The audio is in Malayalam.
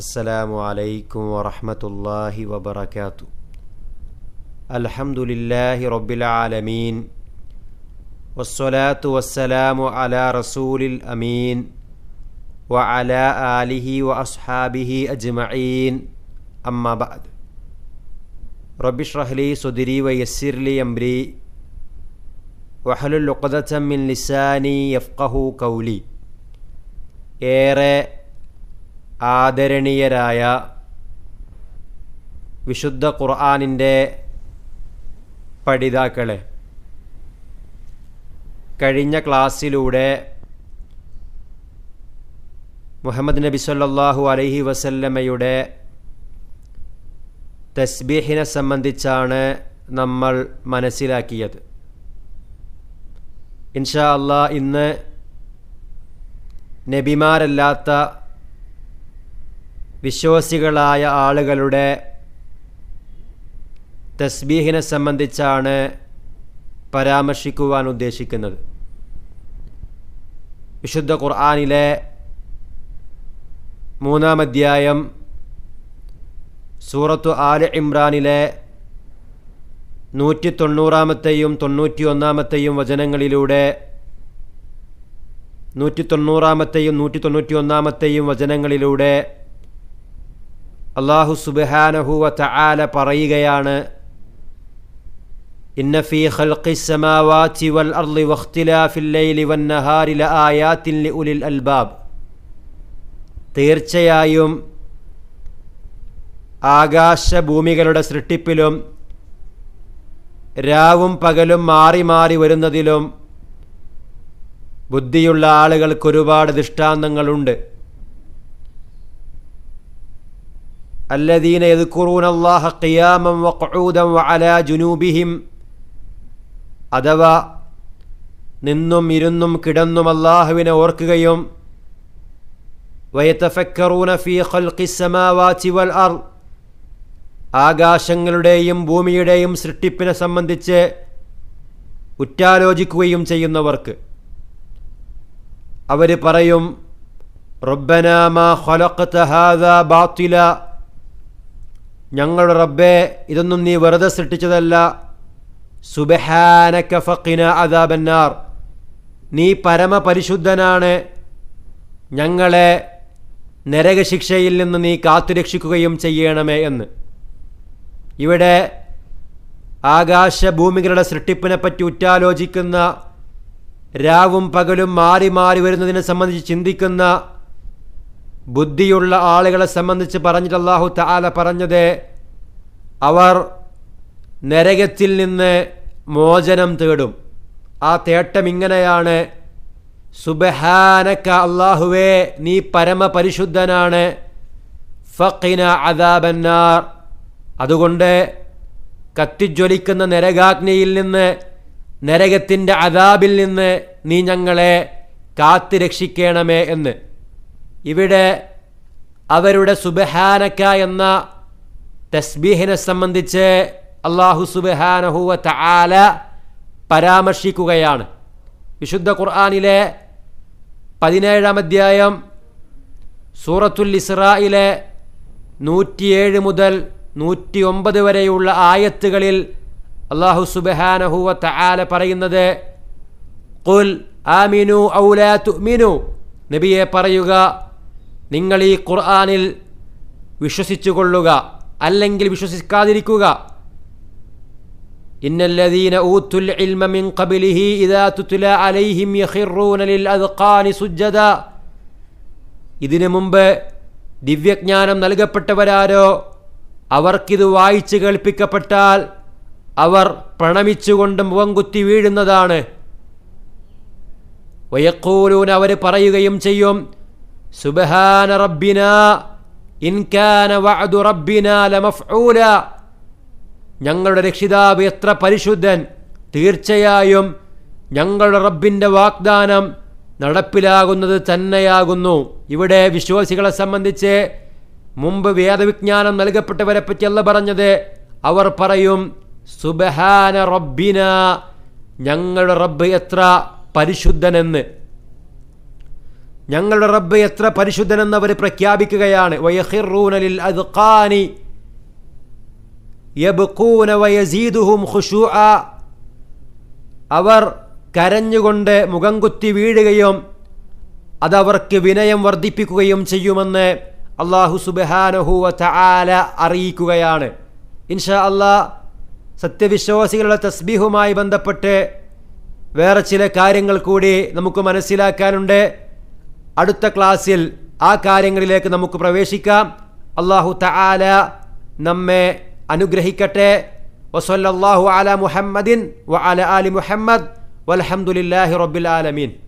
السلام عليكم ورحمة الله وبركاته الحمد لله رب العالمين والصلاة والسلام على رسول الأمين وعلى آله وأصحابه أجمعين أما بعد رب اشرح لي صدري ويسر لي أمري وحلل عقدة من لساني يفقه قولي ഏറെ ആദരണീയരായ വിശുദ്ധ ഖുർആാനിൻ്റെ പഠിതാക്കളെ കഴിഞ്ഞ ക്ലാസ്സിലൂടെ മുഹമ്മദ് നബി സല്ലാഹു അലൈഹി വസല്ലമ്മയുടെ തസ്ബീഹിനെ സംബന്ധിച്ചാണ് നമ്മൾ മനസ്സിലാക്കിയത് ഇൻഷാ അല്ലാ ഇന്ന് നബിമാരല്ലാത്ത വിശ്വാസികളായ ആളുകളുടെ തസ്ബീഹിനെ സംബന്ധിച്ചാണ് പരാമർശിക്കുവാൻ ഉദ്ദേശിക്കുന്നത് വിശുദ്ധ ഖുർആാനിലെ മൂന്നാം അധ്യായം സൂറത്തു ആല് ഇമ്രാനിലെ നൂറ്റി തൊണ്ണൂറാമത്തെയും ഒന്നാമത്തെയും വചനങ്ങളിലൂടെ നൂറ്റി തൊണ്ണൂറാമത്തെയും നൂറ്റി ഒന്നാമത്തെയും വചനങ്ങളിലൂടെ അള്ളാഹു സുബാനഹുവ തആല പറയുകയാണ് ഇന്ന ഫീ ഖൽഖി സമാവാതി വൽ അർളി വഖ്തിലാഫിൽ ലൈലി വൻ നഹാരി ലആയാത്തിൻ അൽബാബ് തീർച്ചയായും ആകാശഭൂമികളുടെ സൃഷ്ടിപ്പിലും രാവും പകലും മാറി മാറി വരുന്നതിലും ബുദ്ധിയുള്ള ആളുകൾക്ക് ഒരുപാട് ദൃഷ്ടാന്തങ്ങളുണ്ട് الذين يذكرون الله قياما وقعودا وعلى جنوبهم അഥവാ നിന്നും ഇരുന്നും കിടന്നും അള്ളാഹുവിനെ ഓർക്കുകയും വയത്തഫക്കറൂന ഫീ ഖൽഖി സമാവാചി വൽ അർ ആകാശങ്ങളുടെയും ഭൂമിയുടെയും സൃഷ്ടിപ്പിനെ സംബന്ധിച്ച് ഉറ്റാലോചിക്കുകയും ചെയ്യുന്നവർക്ക് അവർ പറയും റബ്ബനാമ ഖലഖ്ത ഹാദ ബാത്തില ഞങ്ങളുടെ റബ്ബേ ഇതൊന്നും നീ വെറുതെ സൃഷ്ടിച്ചതല്ല സുബഹാനക്കഫക്കിന അദാബന്നാർ നീ പരമപരിശുദ്ധനാണ് ഞങ്ങളെ നരകശിക്ഷയിൽ നിന്ന് നീ കാത്തുരക്ഷിക്കുകയും ചെയ്യണമേ എന്ന് ഇവിടെ ആകാശഭൂമികളുടെ സൃഷ്ടിപ്പിനെപ്പറ്റി ഉറ്റാലോചിക്കുന്ന രാവും പകലും മാറി മാറി വരുന്നതിനെ സംബന്ധിച്ച് ചിന്തിക്കുന്ന ബുദ്ധിയുള്ള ആളുകളെ സംബന്ധിച്ച് പറഞ്ഞിട്ട് അള്ളാഹു താല പറഞ്ഞത് അവർ നരകത്തിൽ നിന്ന് മോചനം തേടും ആ തേട്ടം ഇങ്ങനെയാണ് സുബഹാനക്ക അള്ളാഹുവേ നീ പരമപരിശുദ്ധനാണ് ഫഖിന അദാബന്നാർ അതുകൊണ്ട് കത്തിജ്വലിക്കുന്ന നരകാഗ്നിയിൽ നിന്ന് നരകത്തിൻ്റെ അദാബിൽ നിന്ന് നീ ഞങ്ങളെ കാത്തു രക്ഷിക്കണമേ എന്ന് ഇവിടെ അവരുടെ സുബഹാനക്ക എന്ന തസ്ബീഹിനെ സംബന്ധിച്ച് അള്ളാഹു സുബഹാനഹുവ തആല പരാമർശിക്കുകയാണ് വിശുദ്ധ ഖുർആാനിലെ പതിനേഴാം അധ്യായം സൂറത്തുൽ ഇസ്രായിലെ നൂറ്റിയേഴ് മുതൽ ഒമ്പത് വരെയുള്ള ആയത്തുകളിൽ അള്ളാഹു സുബഹാനഹുവ തആല പറയുന്നത് ഖുൽ ആമിനു ഔലാ തുഅ്മിനു നബിയെ പറയുക നിങ്ങൾ ഈ ഖുർആാനിൽ വിശ്വസിച്ചുകൊള്ളുക അല്ലെങ്കിൽ വിശ്വസിക്കാതിരിക്കുക ഇന്നല്ലദീന الذين ഇൽമ മിൻ من ഇദാ إذا അലൈഹിം യഖിറൂന ലിൽ للأذقان സുജ്ജദ ഇതിനു മുമ്പ് ദിവ്യജ്ഞാനം നൽകപ്പെട്ടവരാരോ അവർക്കിത് വായിച്ചു കേൾപ്പിക്കപ്പെട്ടാൽ അവർ പ്രണമിച്ചുകൊണ്ട് മുഖം കുത്തി വീഴുന്നതാണ് വയക്കൂലൂൻ അവർ പറയുകയും ചെയ്യും ربنا ان كان وعد ربنا لمفعولا ഞങ്ങളുടെ രക്ഷിതാവ് എത്ര പരിശുദ്ധൻ തീർച്ചയായും ഞങ്ങളുടെ റബ്ബിൻ്റെ വാഗ്ദാനം നടപ്പിലാകുന്നത് തന്നെയാകുന്നു ഇവിടെ വിശ്വാസികളെ സംബന്ധിച്ച് മുമ്പ് വേദവിജ്ഞാനം നൽകപ്പെട്ടവരെ പറ്റിയല്ല പറഞ്ഞത് അവർ പറയും സുബഹാന റബ്ബിന ഞങ്ങളുടെ റബ്ബ് എത്ര പരിശുദ്ധനെന്ന് ഞങ്ങളുടെ റബ്ബ് എത്ര അവർ പ്രഖ്യാപിക്കുകയാണ് അവർ കരഞ്ഞുകൊണ്ട് മുഖം കുത്തി വീഴുകയും അതവർക്ക് വിനയം വർദ്ധിപ്പിക്കുകയും ചെയ്യുമെന്ന് അള്ളാഹു സുബഹാനഹുവ തആല അറിയിക്കുകയാണ് ഇൻഷാ അള്ളാ സത്യവിശ്വാസികളുടെ തസ്ബീഹുമായി ബന്ധപ്പെട്ട് വേറെ ചില കാര്യങ്ങൾ കൂടി നമുക്ക് മനസ്സിലാക്കാനുണ്ട് അടുത്ത ക്ലാസ്സിൽ ആ കാര്യങ്ങളിലേക്ക് നമുക്ക് പ്രവേശിക്കാം അള്ളാഹു തആല നമ്മെ അനുഗ്രഹിക്കട്ടെ വസല്ലാഹു അല മുഹമ്മദിൻ വ അല അലി മുഹമ്മദ് വലഹമുല്ലാഹി റബ്ബിൽ ആലമീൻ